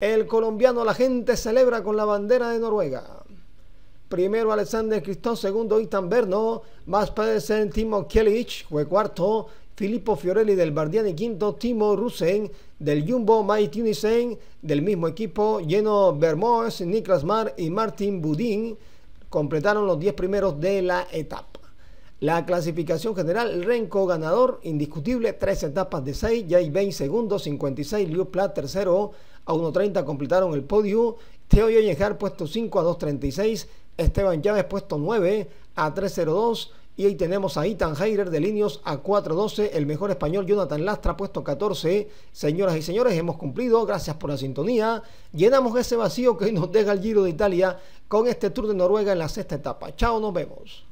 El colombiano la gente celebra con la bandera de Noruega. Primero Alexander Cristón, segundo Itan Berno, más Pedersen, Timo Kielich, fue cuarto, Filippo Fiorelli del Bardiani, quinto, Timo Rusen del Jumbo, Mai Tunisen del mismo equipo, Lleno Bermoes, Niklas Mar y Martin Budin completaron los 10 primeros de la etapa. La clasificación general, Renko ganador, indiscutible, tres etapas de 6, Jai Bain segundo, 56, Liu Plat tercero, a 1.30 completaron el podio, Teo Yoyenjar puesto 5 a 2.36, Esteban Chávez puesto 9 a 3.02, y ahí tenemos a Itan Heider de Linios a 4.12, el mejor español Jonathan Lastra puesto 14. Señoras y señores, hemos cumplido, gracias por la sintonía. Llenamos ese vacío que nos deja el Giro de Italia con este Tour de Noruega en la sexta etapa. Chao, nos vemos.